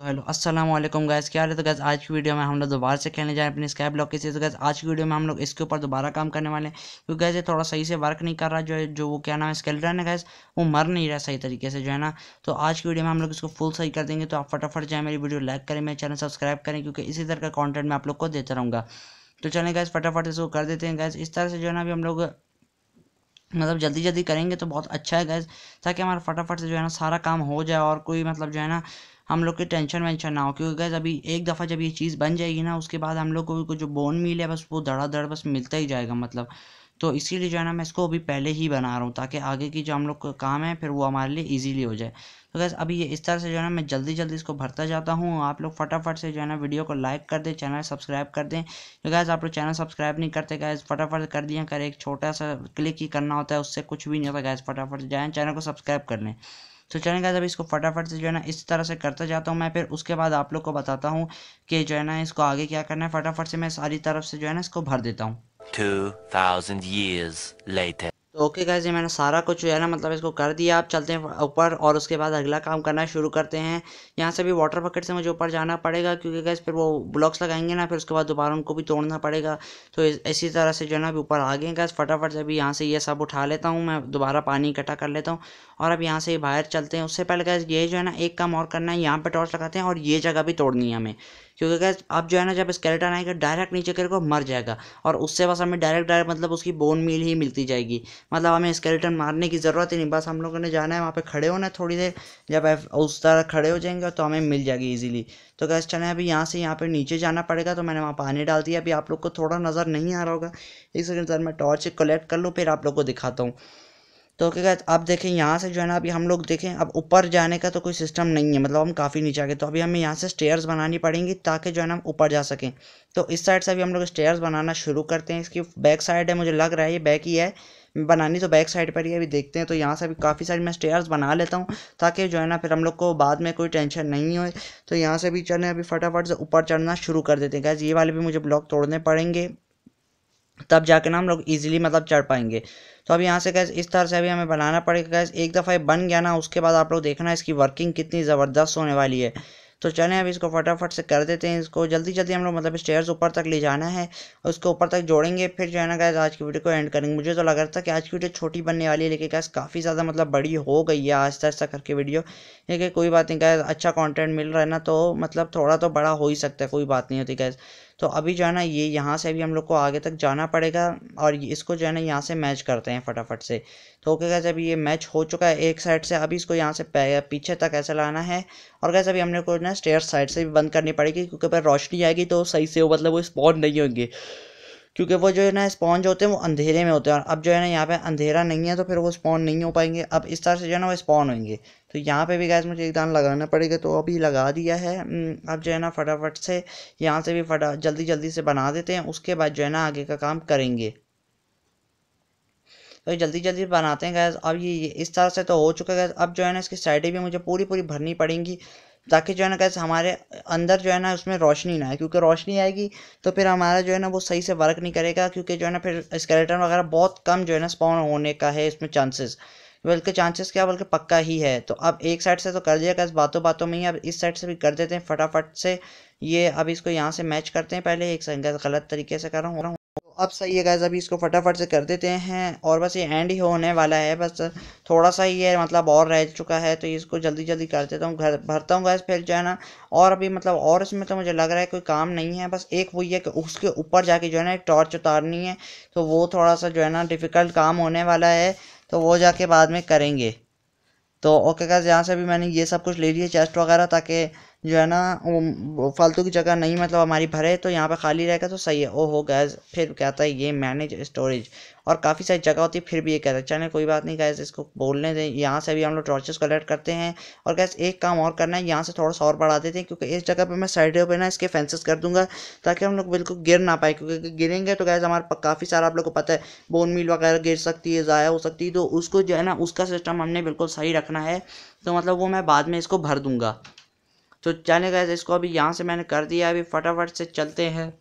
तो हेलो अस्सलाम वालेकुम गैस क्या है तो गैस आज की वीडियो में हम लोग दोबारा से खेलने जा रहे हैं अपने स्काई ब्लॉक के से तो गैस आज की वीडियो में हम लोग इसके ऊपर दोबारा काम करने वाले हैं क्योंकि गैस ये थोड़ा सही से वर्क नहीं कर रहा जो जो वो क्या नाम है रहा है गैस वो मर नहीं रहा सही तरीके से जो है ना तो आज की वीडियो में हम लोग इसको फुल सही कर देंगे तो आप फटाफट जो है मेरी वीडियो लाइक करें मेरे चैनल सब्सक्राइब करें क्योंकि इसी तरह का कॉन्टेंट मैं आप लोग को देता रहूँगा तो चलें गैस फटाफट इसको कर देते हैं गैस इस तरह से जो है ना अभी हम लोग मतलब जल्दी जल्दी करेंगे तो बहुत अच्छा है गैस ताकि हमारा फटाफट से जो है ना सारा काम हो जाए और कोई मतलब जो है ना हम लोग के टेंशन वेंशन ना हो क्योंकि गैस अभी एक दफ़ा जब ये चीज़ बन जाएगी ना उसके बाद हम लोग को जो बोन मील है बस वो धड़ाधड़ बस मिलता ही जाएगा मतलब तो इसीलिए जो है ना मैं इसको अभी पहले ही बना रहा हूँ ताकि आगे की जो हम लोग का काम है फिर वो हमारे लिए ईजिली हो जाए तो गैस अभी ये इस तरह से जो है ना मैं जल्दी जल्दी इसको भरता जाता हूँ आप लोग फटाफट से जो है ना वीडियो को लाइक कर दें चैनल सब्सक्राइब कर दें तो गैस आप लोग चैनल सब्सक्राइब नहीं करते गैस फटाफट कर दिया कर एक छोटा सा क्लिक ही करना होता है उससे कुछ भी नहीं होता गैस फटाफट जाएँ चैनल को सब्सक्राइब कर लें तो चलें गाइस अभी इसको फटाफट से जो है ना इस तरह से करता जाता हूँ मैं फिर उसके बाद आप लोग को बताता हूँ कि जो है ना इसको आगे क्या करना है फटाफट से मैं सारी तरफ से जो है ना इसको भर देता हूँ तो ओके गाइज ये मैंने सारा कुछ जो है ना मतलब इसको कर दिया आप चलते हैं ऊपर और उसके बाद अगला काम करना शुरू करते हैं यहाँ से भी वाटर बकेट से मुझे ऊपर जाना पड़ेगा क्योंकि गैस फिर वो ब्लॉक्स लगाएंगे ना फिर उसके बाद दोबारा उनको भी तोड़ना पड़ेगा तो इसी तरह से जो है ना अभी ऊपर आ गए गैस फटाफट से अभी यहाँ से ये सब उठा लेता हूँ मैं दोबारा पानी इकट्ठा कर लेता हूँ और अब यहाँ से बाहर चलते हैं उससे पहले गैस ये जो है ना एक काम और करना है यहाँ पर टॉर्च लगाते हैं और ये जगह भी तोड़नी है हमें क्योंकि गैस अब जो है ना जब स्केलेटन आएगा डायरेक्ट नीचे करके मर जाएगा और उससे बस हमें डायरेक्ट डायरेक्ट मतलब उसकी बोन मील ही मिलती जाएगी मतलब हमें स्केलेटन मारने की ज़रूरत ही नहीं बस हम लोगों ने जाना है वहाँ पे खड़े होना थोड़ी देर जब उस तरह खड़े हो जाएंगे तो हमें मिल जाएगी इजीली तो कैसे चले अभी यहाँ से यहाँ पे नीचे जाना पड़ेगा तो मैंने वहाँ पानी डाल दिया अभी आप लोग को थोड़ा नज़र नहीं आ रहा होगा एक सेकेंड सर मैं टॉर्च कलेक्ट कर लूँ फिर आप लोग को दिखाता हूँ तो क्या कहते अब देखें यहाँ से जो है ना अभी हम लोग देखें अब ऊपर जाने का तो कोई सिस्टम नहीं है मतलब हम काफ़ी नीचे आ गए तो अभी हमें यहाँ से स्टेयर्स बनानी पड़ेंगी ताकि जो है ना हम ऊपर जा सकें तो इस साइड से अभी हम लोग स्टेयर्स बनाना शुरू करते हैं इसकी बैक साइड है मुझे लग रहा है ये बैक ही है बनानी तो बैक साइड पर ही अभी देखते हैं तो यहाँ से अभी काफ़ी सारी मैं स्टेयर्स बना लेता हूँ ताकि जो है ना फिर हम लोग को बाद में कोई टेंशन नहीं हो तो यहाँ से भी चलें अभी फटाफट से ऊपर चढ़ना शुरू कर देते हैं गैस ये वाले भी मुझे ब्लॉक तोड़ने पड़ेंगे तब जाके ना हम लोग इजीली मतलब चढ़ पाएंगे तो अब यहाँ से गैस इस तरह से अभी हमें बनाना पड़ेगा गैस एक दफ़ा ये बन गया ना उसके बाद आप लोग देखना इसकी वर्किंग कितनी ज़बरदस्त होने वाली है तो चले अब इसको फटाफट से कर देते हैं इसको जल्दी जल्दी हम लोग मतलब स्टेयर्स ऊपर तक ले जाना है उसको ऊपर तक जोड़ेंगे फिर जो है ना गैस आज की वीडियो को एंड करेंगे मुझे तो लग रहा था कि आज की वीडियो छोटी बनने वाली है लेकिन गैस काफ़ी ज़्यादा मतलब बड़ी हो गई है आस्ता आस्ता करके वीडियो लेकिन कोई बात नहीं गैस अच्छा कॉन्टेंट मिल रहा है ना तो मतलब थोड़ा तो बड़ा हो ही सकता है कोई बात नहीं होती गैस तो अभी जो है ना ये यहाँ से अभी हम लोग को आगे तक जाना पड़ेगा और इसको जो है ना यहाँ से मैच करते हैं फटाफट से तो ओके गैस अभी ये मैच हो चुका है एक साइड से अभी इसको यहाँ से पीछे तक ऐसे लाना है और गैस अभी हमने को ना स्टेयर साइड से भी बंद करनी पड़ेगी क्योंकि अगर रोशनी आएगी तो सही से वो मतलब वो स्पॉन नहीं होंगे क्योंकि वो जो है ना स्पॉन्ज होते हैं वो अंधेरे में होते हैं और अब जो है ना यहाँ पे अंधेरा नहीं है तो फिर वो स्पॉन नहीं हो पाएंगे अब इस तरह से जो है ना वो स्पॉन होंगे तो यहाँ पे भी गैस मुझे एक दान लगाना पड़ेगा तो अभी लगा दिया है अब जो है ना फटाफट से यहाँ से भी फटा जल्दी जल्दी से बना देते हैं उसके बाद जो है ना आगे का काम करेंगे तो जल्दी जल्दी बनाते हैं गैस अब ये, ये इस तरह से तो हो चुका है गैस अब जो है ना इसकी साइडें भी मुझे पूरी पूरी भरनी पड़ेंगी ताकि जो है ना कैसे हमारे अंदर जो है ना उसमें रोशनी ना आए क्योंकि रोशनी आएगी तो फिर हमारा जो है ना वो सही से वर्क नहीं करेगा क्योंकि जो है ना फिर स्केलेटन वगैरह बहुत कम जो है ना स्पॉन होने का है इसमें चांसेस बल्कि चांसेस क्या बल्कि पक्का ही है तो अब एक साइड से तो कर दिया कैसे बातों बातों में ही अब इस साइड से भी कर देते हैं फटाफट से ये अब इसको यहाँ से मैच करते हैं पहले एक गलत तरीके से कर रहा हूँ अब सही है गैस अभी इसको फटाफट से कर देते हैं और बस ये एंड ही होने वाला है बस थोड़ा सा ही है मतलब और रह चुका है तो इसको जल्दी जल्दी कर देता हूँ घर भरता हूँ गैस फिर जो है ना और अभी मतलब और इसमें तो मुझे लग रहा है कोई काम नहीं है बस एक वही है कि उसके ऊपर जाके जो है ना टॉर्च उतारनी है तो वो थोड़ा सा जो है ना डिफ़िकल्ट काम होने वाला है तो वो जाके बाद में करेंगे तो ओके गैस यहाँ से अभी मैंने ये सब कुछ ले लिया चेस्ट वगैरह ताकि जो है ना फालतू की जगह नहीं मतलब हमारी भरे तो यहाँ पर खाली रहेगा तो सही है ओ हो गैस फिर कहता है ये मैनेज स्टोरेज और काफ़ी सारी जगह होती है फिर भी ये कहता है चले कोई बात नहीं गैस इसको बोलने दें यहाँ से भी हम लोग टॉर्चेस कलेक्ट करते हैं और गैस एक काम और करना है यहाँ से थोड़ा सा और बढ़ा देते हैं क्योंकि इस जगह पर मैं साइडों पर ना इसके फेंसेस कर दूँगा ताकि हम लोग बिल्कुल गिर ना पाए क्योंकि गिरेंगे तो गैस हमारे काफ़ी सारा आप लोग को पता है बोन मिल वगैरह गिर सकती है ज़ाया हो सकती है तो उसको जो है ना उसका सिस्टम हमने बिल्कुल सही रखना है तो मतलब वो मैं बाद में इसको भर दूँगा तो चले गए इसको अभी यहाँ से मैंने कर दिया अभी फटाफट से चलते हैं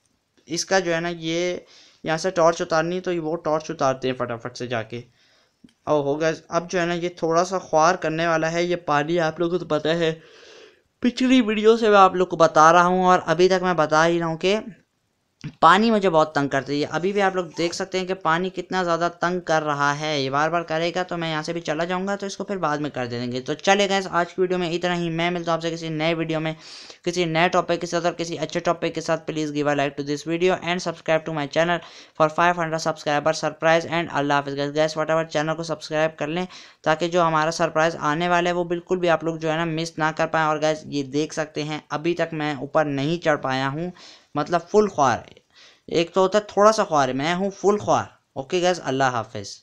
इसका जो है ना ये यहाँ से टॉर्च उतारनी तो वो टॉर्च उतारते हैं फटाफट से जाके और हो गया अब जो है ना ये थोड़ा सा ख्वार करने वाला है ये पानी आप लोगों को तो पता है पिछली वीडियो से मैं आप लोग को बता रहा हूँ और अभी तक मैं बता ही रहा हूँ कि पानी मुझे बहुत तंग करती है अभी भी आप लोग देख सकते हैं कि पानी कितना ज़्यादा तंग कर रहा है ये बार बार करेगा तो मैं यहाँ से भी चला जाऊँगा तो इसको फिर बाद में कर दे देंगे तो चले गए आज की वीडियो में इतना ही मैं मिलता हूँ आपसे किसी नए वीडियो में किसी नए टॉपिक के साथ और किसी अच्छे टॉपिक के साथ please give a like to this video and subscribe to my channel for five hundred subscriber surprise and अल्लाह हाफिज़ गैस वट एवर चैनल को सब्सक्राइब कर लें ताकि जो हमारा सरप्राइज आने वाला है वो बिल्कुल भी आप लोग जो है ना मिस ना कर पाएँ और गैस ये देख सकते हैं अभी तक मैं ऊपर नहीं चढ़ पाया हूँ मतलब फुल ख्वार एक तो होता है थोड़ा सा ख्वार मैं हूँ फुल ख्वार ओके गैस अल्लाह हाफिज़